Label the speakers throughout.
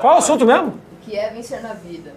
Speaker 1: Qual o assunto mesmo?
Speaker 2: O que é vencer na vida?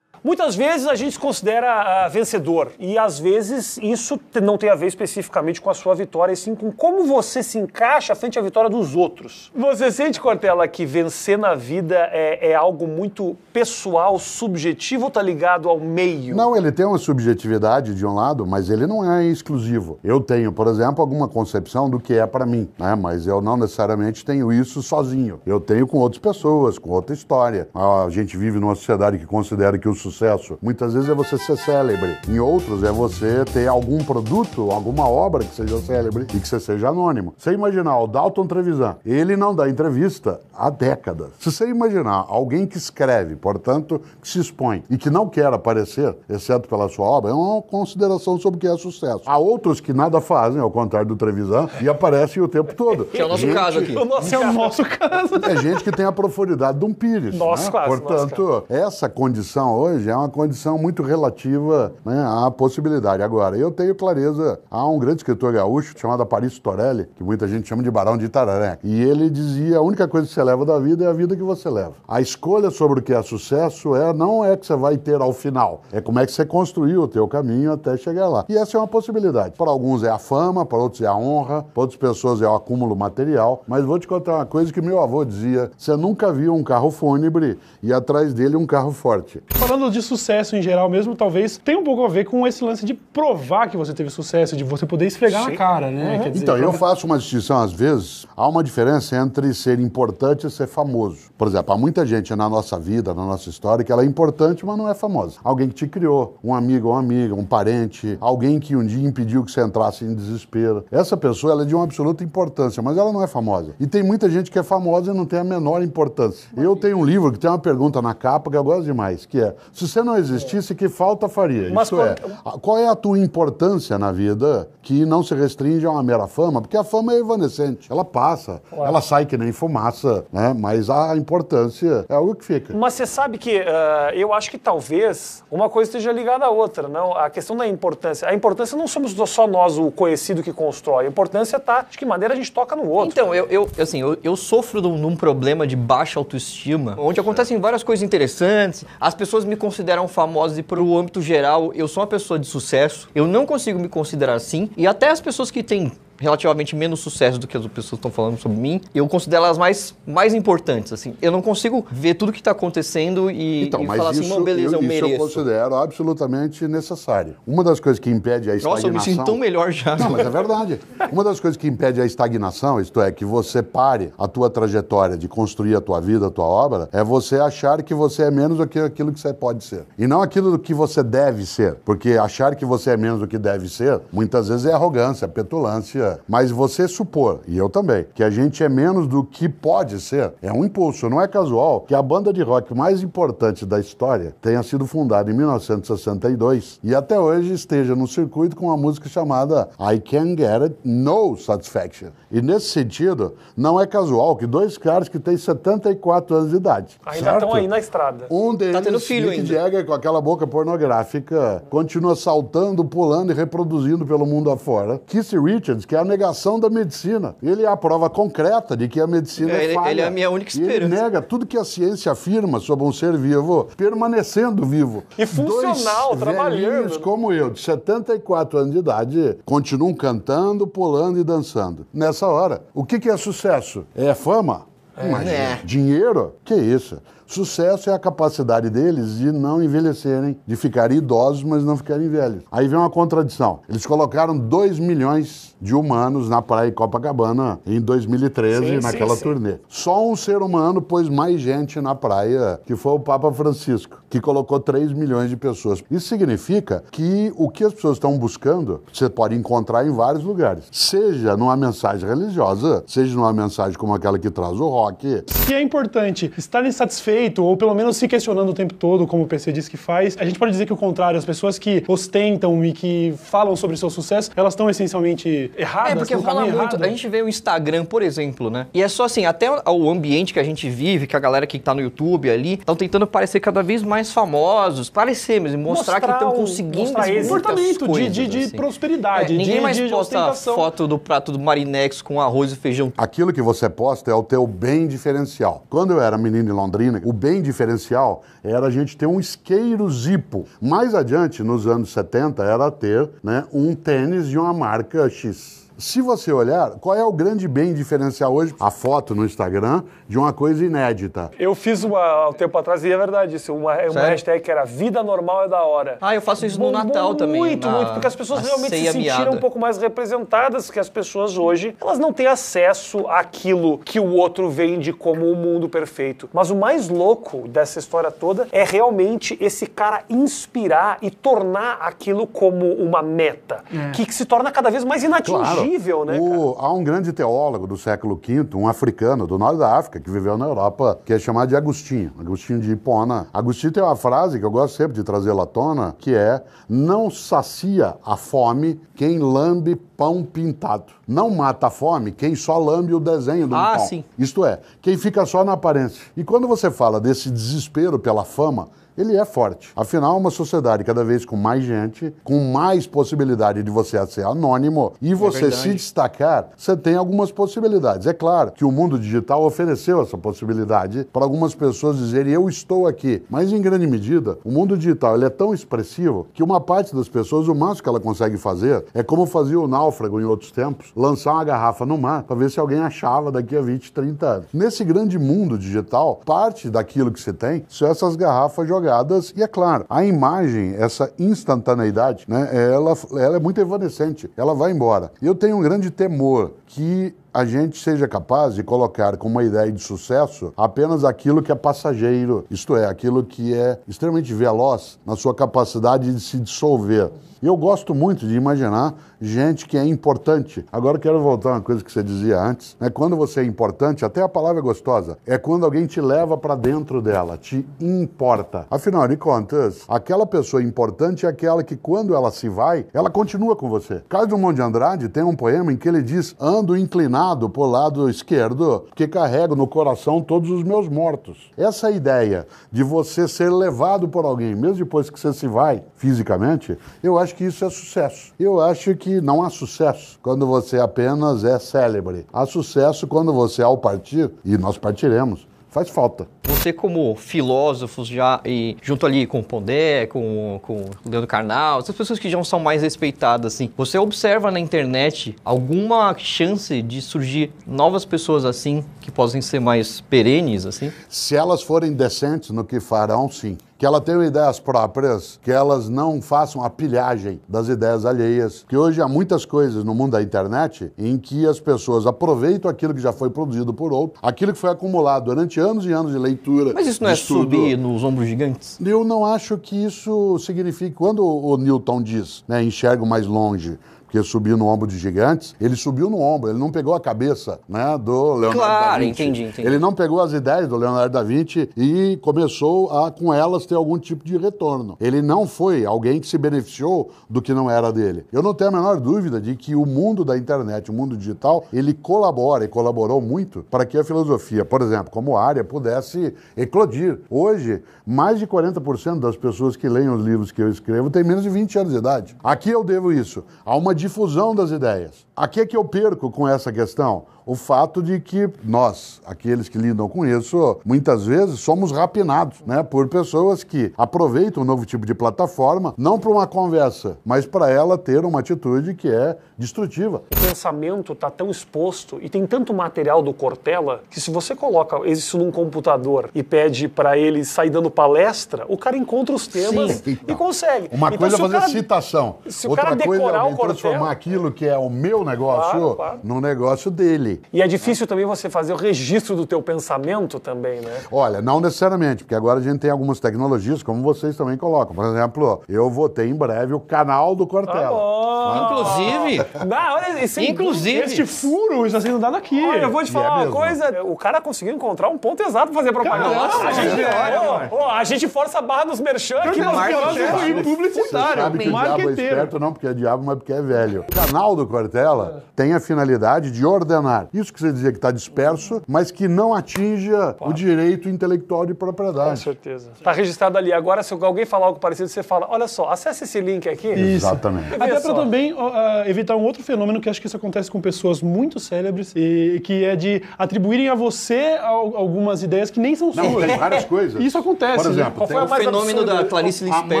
Speaker 3: Muitas vezes a gente se considera uh, vencedor e às vezes isso não tem a ver especificamente com a sua vitória, e sim com como você se encaixa frente à vitória dos outros. Você sente, Cortella, que vencer na vida é, é algo muito pessoal, subjetivo ou tá ligado ao meio?
Speaker 4: Não, ele tem uma subjetividade de um lado, mas ele não é exclusivo. Eu tenho, por exemplo, alguma concepção do que é para mim, né? mas eu não necessariamente tenho isso sozinho. Eu tenho com outras pessoas, com outra história. Ah, a gente vive numa sociedade que considera que o sucesso sucesso. Muitas vezes é você ser célebre, em outros é você ter algum produto, alguma obra que seja célebre e que você seja anônimo. Você imaginar o Dalton Trevisan, ele não dá entrevista há décadas. Se você imaginar alguém que escreve, portanto, que se expõe e que não quer aparecer, exceto pela sua obra, é uma consideração sobre o que é sucesso. Há outros que nada fazem, ao contrário do Trevisan, e aparecem o tempo todo. Que é o nosso gente... caso aqui. é o nosso caso. É gente que tem a profundidade de um pires. Nosso né? caso. Portanto, nosso caso. essa condição hoje hoje é uma condição muito relativa né, à possibilidade. Agora, eu tenho clareza, há um grande escritor gaúcho chamado Aparício Torelli, que muita gente chama de Barão de Itararé, e ele dizia a única coisa que você leva da vida é a vida que você leva. A escolha sobre o que é sucesso é não é que você vai ter ao final, é como é que você construiu o teu caminho até chegar lá. E essa é uma possibilidade. Para alguns é a fama, para outros é a honra, para outras pessoas é o acúmulo material, mas vou te contar uma coisa que meu avô dizia, você nunca viu um carro fúnebre e atrás dele um carro forte.
Speaker 1: Falando de sucesso em geral mesmo, talvez tem um pouco a ver com esse lance de provar que você teve sucesso, de você poder esfregar Sim. na cara, né? Uhum. Dizer, então, eu
Speaker 4: faço uma distinção às vezes, há uma diferença entre ser importante e ser famoso. Por exemplo, há muita gente na nossa vida, na nossa história, que ela é importante, mas não é famosa. Alguém que te criou, um amigo ou uma amiga, um parente, alguém que um dia impediu que você entrasse em desespero. Essa pessoa, ela é de uma absoluta importância, mas ela não é famosa. E tem muita gente que é famosa e não tem a menor importância. Eu tenho um livro que tem uma pergunta na capa que eu gosto demais, que é se você não existisse, que falta faria? Mas Isso qual... é. Qual é a tua importância na vida que não se restringe a uma mera fama? Porque a fama é evanescente. Ela passa, Ué. ela sai que nem fumaça, né? Mas a importância é algo que fica.
Speaker 3: Mas você sabe que uh, eu acho que talvez uma coisa esteja ligada à outra, não? A questão da importância. A importância não somos só nós, o conhecido que constrói. A importância tá de que maneira a gente toca no outro. Então,
Speaker 2: eu, eu assim, eu, eu sofro de um, de um problema de baixa autoestima, onde acontecem várias coisas interessantes, as pessoas me consideram famosos e para o âmbito geral, eu sou uma pessoa de sucesso, eu não consigo me considerar assim. E até as pessoas que têm relativamente menos sucesso do que as pessoas estão falando sobre mim, eu considero elas mais, mais importantes, assim. Eu não consigo ver tudo que está acontecendo e, então, e falar assim, não, beleza, eu, eu mereço. Isso eu
Speaker 4: considero absolutamente necessário. Uma das coisas que impede a estagnação... Nossa, eu me sinto tão melhor já. Não, mas é verdade. Uma das coisas que impede a estagnação, isto é, que você pare a tua trajetória de construir a tua vida, a tua obra, é você achar que você é menos do que aquilo que você pode ser. E não aquilo do que você deve ser. Porque achar que você é menos do que deve ser, muitas vezes é arrogância, é petulância, mas você supor, e eu também, que a gente é menos do que pode ser, é um impulso. Não é casual que a banda de rock mais importante da história tenha sido fundada em 1962 e até hoje esteja no circuito com uma música chamada I Can Get It No Satisfaction. E nesse sentido, não é casual que dois caras que têm 74 anos de idade. Ainda estão
Speaker 3: aí na estrada. Um tá deles, tá tendo filho
Speaker 4: Jagger, com aquela boca pornográfica, continua saltando, pulando e reproduzindo pelo mundo afora. Kissy Richards, que é a negação da medicina. Ele é a prova concreta de que a medicina ele, é falha. Ele é a minha única esperança. Ele nega tudo que a ciência afirma sobre um ser vivo, permanecendo vivo. E funcional, Dois trabalhando. como eu, de 74 anos de idade, continuam cantando, pulando e dançando. Nessa hora, o que, é sucesso? É fama? É. Imagina. É. Dinheiro? Que isso? Sucesso é a capacidade deles de não envelhecerem, de ficarem idosos, mas não ficarem velhos. Aí vem uma contradição. Eles colocaram 2 milhões de humanos na praia de Copacabana em 2013, sim, naquela sim, turnê. Sim. Só um ser humano pôs mais gente na praia, que foi o Papa Francisco, que colocou 3 milhões de pessoas. Isso significa que o que as pessoas estão buscando, você pode encontrar em vários lugares. Seja numa mensagem religiosa, seja numa mensagem como aquela que traz o rock.
Speaker 1: Que é importante, estarem satisfeitos feito, ou pelo menos se questionando o tempo todo, como o PC diz que faz, a gente pode dizer que o contrário, as pessoas que ostentam e que falam sobre seu sucesso, elas estão essencialmente erradas. É, porque tá rola muito. Errado. A
Speaker 2: gente vê o Instagram, por exemplo, né? E é só assim, até o ambiente que a gente vive, que a galera que tá no YouTube ali, estão tentando parecer cada vez mais famosos, parecer mesmo, mostrar, mostrar que estão conseguindo
Speaker 1: esse comportamento coisas, de, de, de assim. prosperidade.
Speaker 2: É, ninguém de, mais de, posta de
Speaker 4: foto do prato do Marinex com arroz e feijão. Aquilo que você posta é o teu bem diferencial. Quando eu era menino em Londrina, o bem diferencial era a gente ter um isqueiro Zippo. Mais adiante, nos anos 70, era ter né, um tênis de uma marca X. Se você olhar, qual é o grande bem diferencial hoje? A foto no Instagram de uma coisa inédita.
Speaker 3: Eu fiz uma um tempo atrás, e é verdade isso, uma, uma hashtag que era Vida Normal é da Hora. Ah, eu faço isso no Natal também. Muito, na... muito, porque as pessoas ah, a realmente se sentiram miada. um pouco mais representadas, que as pessoas hoje, elas não têm acesso àquilo que o outro vende como o um mundo perfeito. Mas o mais louco dessa história toda é realmente esse cara inspirar e tornar aquilo como uma meta, é. que, que se torna cada vez mais inatingível. Claro
Speaker 4: legível, né? O, há um grande teólogo do século V, um africano do norte da África, que viveu na Europa, que é chamado de Agostinho, Agostinho de Hipona. Agostinho tem uma frase que eu gosto sempre de trazer lá à tona, que é: Não sacia a fome quem lambe pão pintado. Não mata a fome quem só lambe o desenho do ah, pão. Sim. Isto é, quem fica só na aparência. E quando você fala desse desespero pela fama, ele é forte. Afinal, uma sociedade cada vez com mais gente, com mais possibilidade de você ser anônimo e é você é se destacar, você tem algumas possibilidades. É claro que o mundo digital ofereceu essa possibilidade para algumas pessoas dizerem eu estou aqui, mas em grande medida, o mundo digital ele é tão expressivo que uma parte das pessoas, o máximo que ela consegue fazer é como fazia o náufrago em outros tempos, lançar uma garrafa no mar para ver se alguém achava daqui a 20, 30 anos. Nesse grande mundo digital, parte daquilo que se tem são essas garrafas jogadas jogadas e, é claro, a imagem, essa instantaneidade, né, ela, ela é muito evanescente, ela vai embora. Eu tenho um grande temor que a gente seja capaz de colocar como uma ideia de sucesso apenas aquilo que é passageiro, isto é, aquilo que é extremamente veloz na sua capacidade de se dissolver. E eu gosto muito de imaginar gente que é importante. Agora quero voltar a uma coisa que você dizia antes. Né? Quando você é importante, até a palavra é gostosa, é quando alguém te leva para dentro dela, te importa. Afinal de contas, aquela pessoa importante é aquela que quando ela se vai, ela continua com você. Carlos do Monte Andrade tem um poema em que ele diz: ando inclinado inclinado para o lado esquerdo, que carrego no coração todos os meus mortos. Essa ideia de você ser levado por alguém, mesmo depois que você se vai fisicamente, eu acho que isso é sucesso. Eu acho que não há sucesso quando você apenas é célebre. Há sucesso quando você, ao partir, e nós partiremos, faz falta
Speaker 2: você como filósofos já, e junto ali com o Pondé, com, com o Leandro Carnal, essas pessoas que já são mais respeitadas, assim, você observa na internet alguma chance de surgir novas pessoas assim, que
Speaker 4: possam ser mais perenes, assim? Se elas forem decentes no que farão, sim que elas tenham ideias próprias, que elas não façam a pilhagem das ideias alheias. Que hoje há muitas coisas no mundo da internet em que as pessoas aproveitam aquilo que já foi produzido por outro, aquilo que foi acumulado durante anos e anos de leitura mas isso não é estudo. subir nos ombros gigantes? Eu não acho que isso signifique. Quando o Newton diz, né, enxergo mais longe, porque subiu no ombro de gigantes, ele subiu no ombro, ele não pegou a cabeça né, do Leonardo claro, da Vinci. Entendi, entendi. Ele não pegou as ideias do Leonardo da Vinci e começou a, com elas, ter algum tipo de retorno. Ele não foi alguém que se beneficiou do que não era dele. Eu não tenho a menor dúvida de que o mundo da internet, o mundo digital, ele colabora e colaborou muito para que a filosofia, por exemplo, como área, pudesse eclodir. Hoje, mais de 40% das pessoas que leem os livros que eu escrevo têm menos de 20 anos de idade. Aqui eu devo isso a uma difusão das ideias. Aqui é que eu perco com essa questão o fato de que nós, aqueles que lidam com isso, muitas vezes somos rapinados, né, por pessoas que aproveitam um novo tipo de plataforma não para uma conversa, mas para ela ter uma atitude que é destrutiva.
Speaker 3: O pensamento está tão exposto e tem tanto material do Cortella que se você coloca isso num computador e pede para ele sair dando palestra, o cara
Speaker 1: encontra
Speaker 4: os temas Sim, então, e consegue. Uma então, coisa é fazer cara, citação, se outra o cara decorar coisa é o Cortella transformar é. aquilo que é o meu negócio claro, claro. no negócio dele.
Speaker 3: E é difícil também você
Speaker 4: fazer o registro
Speaker 3: do teu pensamento também, né?
Speaker 4: Olha, não necessariamente, porque agora a gente tem algumas tecnologias, como vocês também colocam. Por exemplo, eu vou ter em breve o canal do Cortella. Tá ah, Inclusive.
Speaker 1: olha,
Speaker 3: esse, Inclusive. Este
Speaker 4: furo está sendo dado aqui. Olha, eu vou te é falar é uma
Speaker 1: coisa.
Speaker 3: O cara conseguiu encontrar um ponto exato para fazer propaganda. Nossa, a, gente, é, a gente força a barra dos merchan aqui. Marketing, marketing, publicitário. sabe que o diabo é esperto
Speaker 4: não porque é diabo, mas porque é velho. Velho. O canal do Cortella tem a finalidade de ordenar isso que você dizia que está disperso, mas que não atinja claro. o direito intelectual de propriedade. Com certeza.
Speaker 3: Está registrado ali. Agora, se alguém falar algo parecido, você fala: olha só, acesse esse link aqui. Isso. Exatamente. Até para
Speaker 1: também uh, evitar um outro fenômeno que acho que isso acontece com pessoas muito célebres, e, que é de atribuírem a você algumas ideias que nem são suas. Não, tem várias coisas. Isso acontece. Por né? exemplo, né? Qual foi o fenômeno absurda, da Clarice Lispector? A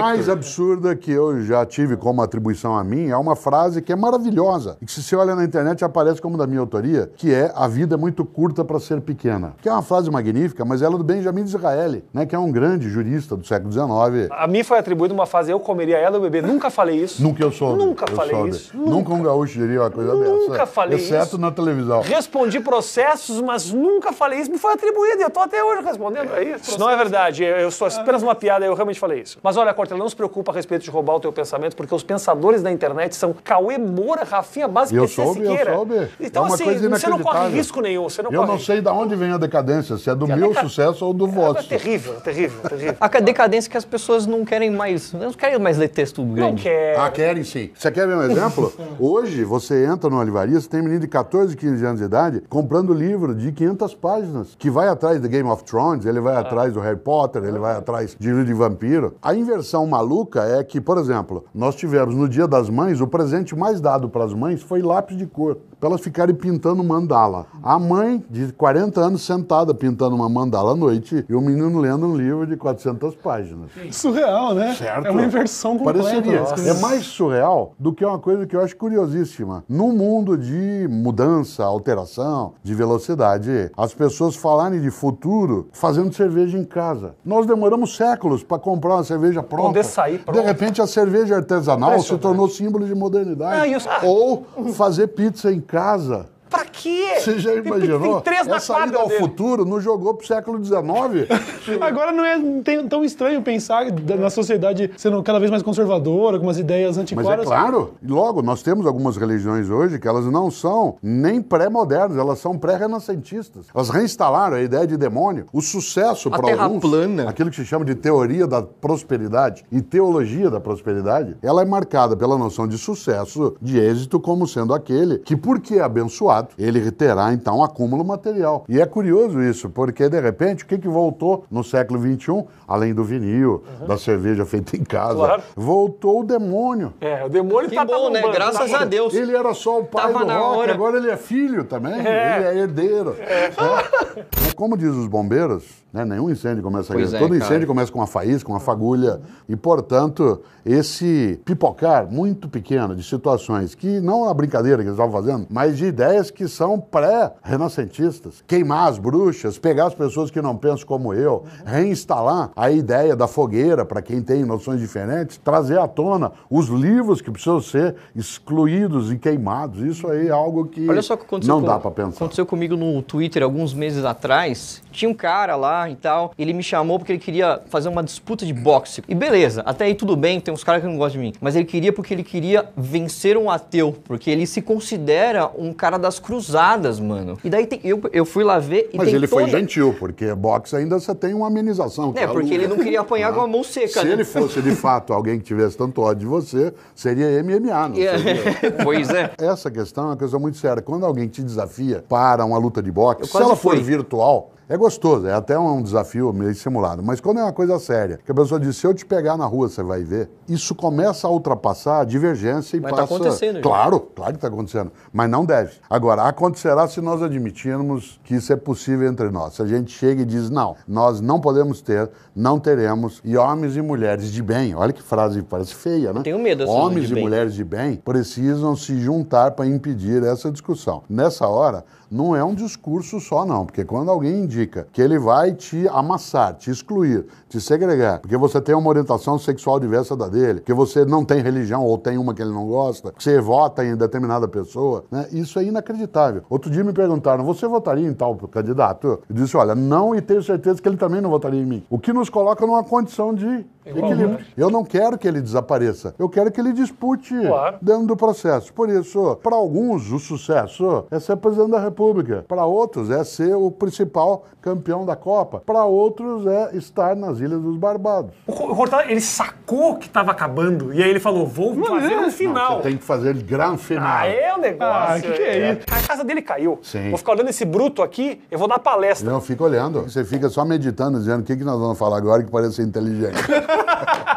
Speaker 1: mais
Speaker 4: absurda que eu já tive como atribuição a mim é uma frase frase que é maravilhosa e que se você olha na internet aparece como da minha autoria, que é a vida é muito curta para ser pequena. Que é uma frase magnífica, mas ela é do Benjamin Disraeli, né, que é um grande jurista do século XIX.
Speaker 3: A mim foi atribuída uma frase eu comeria ela o bebê. Nunca falei isso. Nunca eu soube. Nunca eu falei soube. isso. Nunca. nunca
Speaker 4: um gaúcho diria uma coisa nunca dessa. Nunca falei exceto isso. Exceto na televisão.
Speaker 3: Respondi processos, mas nunca falei isso. Me foi atribuído e eu tô até hoje respondendo a isso. não é verdade. Eu, eu sou apenas uma piada, eu realmente falei isso. Mas olha, Cortella, não se preocupa a respeito de roubar o teu pensamento, porque os pensadores da internet são Cauê Moura, Rafinha Base, eu PC soube, Siqueira. Eu soube. Então, é uma assim, coisa você não corre risco nenhum. Você não eu corre... não sei
Speaker 4: de onde vem a decadência, se é do se é, meu deca... sucesso ou do é, vosso. É terrível,
Speaker 3: é terrível, é terrível.
Speaker 2: A
Speaker 4: decadência que as pessoas
Speaker 2: não querem mais, não querem mais ler texto grande. Não querem. Ah, querem sim. Você quer ver um exemplo?
Speaker 4: Hoje, você entra numa livraria, você tem menino de 14, 15 anos de idade comprando livro de 500 páginas, que vai atrás de Game of Thrones, ele vai ah. atrás do Harry Potter, ele ah. vai atrás de Livro de Vampiro. A inversão maluca é que, por exemplo, nós tivemos no Dia das Mães o presente presente mais dado para as mães foi lápis de cor para elas ficarem pintando mandala. A mãe de 40 anos sentada pintando uma mandala à noite e o menino lendo um livro de 400 páginas.
Speaker 1: Surreal, né? Certo. É uma inversão completa. Pareceria. É mais
Speaker 4: surreal do que uma coisa que eu acho curiosíssima. Num mundo de mudança, alteração, de velocidade, as pessoas falarem de futuro fazendo cerveja em casa. Nós demoramos séculos para comprar uma cerveja pronta. Poder sair pronta. De repente, a cerveja artesanal se tornou símbolo de modernidade. Ah, isso. Ou fazer pizza em casa casa
Speaker 3: quê? Você já imaginou? Tem, três na quadra ida ao
Speaker 4: futuro não jogou pro século XIX? Agora não é tão estranho pensar
Speaker 1: na sociedade sendo cada vez mais conservadora, algumas ideias antiquadas. Mas é claro.
Speaker 4: Logo, nós temos algumas religiões hoje que elas não são nem pré-modernas, elas são pré-renascentistas. Elas reinstalaram a ideia de demônio. O sucesso para alguns... plana. Aquilo que se chama de teoria da prosperidade e teologia da prosperidade, ela é marcada pela noção de sucesso, de êxito, como sendo aquele que, porque é abençoado, ele terá então acúmulo material. E é curioso isso, porque de repente o que, que voltou no século XXI, além do vinil, uhum. da cerveja feita em casa, claro. voltou o demônio. É, o demônio que tá, bom, tá né? Graças tá a Deus. Ele era só o pai Tava do rock, hora. agora ele é filho também, é. ele é herdeiro. É. Né? É. Como diz os bombeiros, né, nenhum incêndio começa pois aí. É, Todo incêndio cara. começa com uma faísca, uma fagulha. E, portanto, esse pipocar muito pequeno de situações que não é uma brincadeira que eles estavam fazendo, mas de ideias que são pré-renascentistas. Queimar as bruxas, pegar as pessoas que não pensam como eu, reinstalar a ideia da fogueira para quem tem noções diferentes, trazer à tona os livros que precisam ser excluídos e queimados. Isso aí é algo que, Olha só que aconteceu não dá para pensar.
Speaker 2: Aconteceu comigo no Twitter alguns meses atrás. Tinha um cara lá e tal, ele me chamou porque ele queria fazer uma disputa de boxe. E beleza, até aí tudo bem, tem uns caras que não gostam de mim. Mas ele queria porque ele queria vencer um ateu, porque ele se considera um cara das cruzadas usadas, mano. E daí tem, eu, eu fui lá ver e Mas ele toda... foi
Speaker 4: gentil, porque boxe ainda você tem uma amenização. É, porque ele não queria apanhar não. com a
Speaker 2: mão seca. Se né? ele fosse,
Speaker 4: de fato, alguém que tivesse tanto ódio de você, seria MMA, não yeah. É. seria... pois é. Essa questão é uma coisa muito séria. Quando alguém te desafia para uma luta de boxe, se ela for fui. virtual, é gostoso, é até um desafio meio simulado. Mas quando é uma coisa séria, que a pessoa diz, se eu te pegar na rua, você vai ver, isso começa a ultrapassar a divergência e Mas tá passa... Tá acontecendo, Claro, já. claro que está acontecendo. Mas não deve. Agora, acontecerá se nós admitirmos que isso é possível entre nós. Se a gente chega e diz, não, nós não podemos ter, não teremos, e homens e mulheres de bem, olha que frase parece feia, né? Eu tenho medo Homens e bem. mulheres de bem precisam se juntar para impedir essa discussão. Nessa hora, não é um discurso só, não, porque quando alguém indica significa que ele vai te amassar, te excluir, te segregar, porque você tem uma orientação sexual diversa da dele, que você não tem religião ou tem uma que ele não gosta, que você vota em determinada pessoa, né? Isso é inacreditável. Outro dia me perguntaram: "Você votaria em tal candidato?" Eu disse: "Olha, não e tenho certeza que ele também não votaria em mim." O que nos coloca numa condição de equilíbrio. Eu não quero que ele desapareça. Eu quero que ele dispute claro. dentro do processo. Por isso, para alguns, o sucesso é ser presidente da República. Para outros, é ser o principal campeão da Copa. Para outros é estar nas Ilhas dos Barbados. O Cortado,
Speaker 3: ele sacou que estava acabando e aí ele falou: vou fazer o um final. Não, tem
Speaker 4: que fazer grande final. Ah, é o negócio. Ah, que, que é, é isso?
Speaker 3: A casa dele caiu. Sim. Vou ficar olhando esse bruto aqui, eu vou dar palestra.
Speaker 4: Não, fica olhando. Você fica só meditando, dizendo o que, que nós vamos falar agora que parece ser inteligente.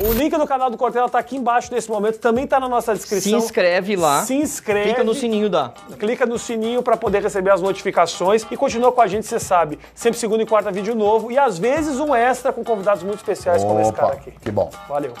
Speaker 3: O link do canal do Cortella tá aqui embaixo nesse momento, também tá na nossa descrição. Se inscreve lá. Se inscreve. Clica no sininho da. Clica no sininho para poder receber as notificações e continua com a gente, você sabe. Sempre segunda e quarta vídeo novo e às vezes um extra com convidados muito especiais Opa, como esse cara aqui. Que bom. Valeu.